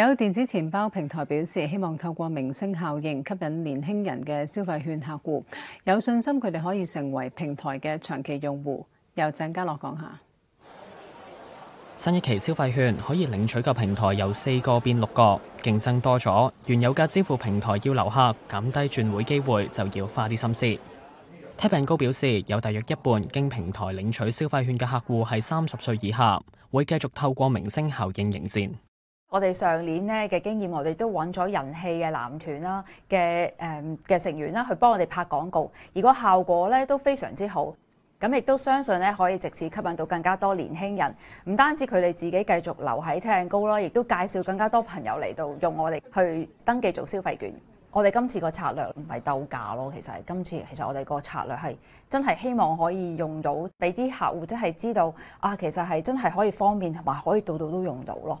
有電子錢包平台表示，希望透過明星效應吸引年輕人嘅消費券客户，有信心佢哋可以成為平台嘅長期用戶。由郑家乐讲下：新一期消費券可以領取嘅平台由四个变六个，競爭多咗。原有嘅支付平台要留客，減低轉會機會，就要花啲心思。t i k 表示，有大約一半經平台領取消費券嘅客户係三十歲以下，會繼續透過明星效應迎戰。我哋上年咧嘅经验，我哋都揾咗人气嘅男团啦嘅诶嘅成员啦，去帮我哋拍广告，而個效果咧都非常之好。咁亦都相信咧可以直接吸引到更加多年轻人，唔单止佢哋自己继续留喺聽高啦，亦都介绍更加多朋友嚟到用我哋去登记做消费券。我哋今次个策略唔系斗价咯，其实今次其实我哋个策略系真系希望可以用到俾啲客户，真系知道啊，其实系真系可以方便同埋可以到到都用到咯。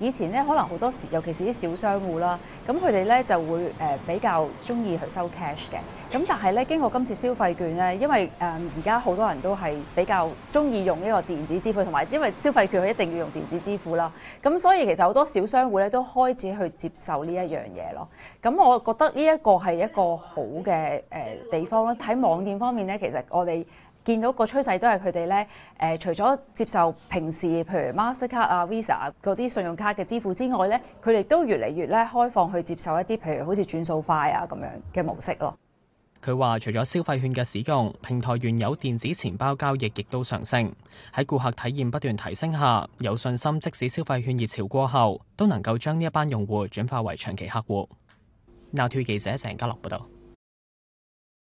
以前咧，可能好多時，尤其是啲小商户啦，咁佢哋咧就會誒比較中意去收 cash 嘅。咁但係咧，經過今次消費券咧，因為誒而家好多人都係比較中意用呢個電子支付，同埋因為消費券佢一定要用電子支付啦。咁所以其實好多小商户咧都開始去接受呢一樣嘢咯。咁我覺得呢一個係一個好嘅誒地方咯。喺網店方面咧，其實我哋。見到個趨勢都係佢哋咧，誒除咗接受平時譬如 Mastercard 啊、Visa 嗰啲信用卡嘅支付之外咧，佢哋都越嚟越咧開放去接受一啲譬如好似轉數快啊咁樣嘅模式咯。佢話：除咗消費券嘅使用，平台原有電子錢包交易亦都上升。喺顧客體驗不斷提升下，有信心即使消費券熱潮過後，都能夠將呢一班用戶轉化為長期客户。now t 記者鄭家樂報道。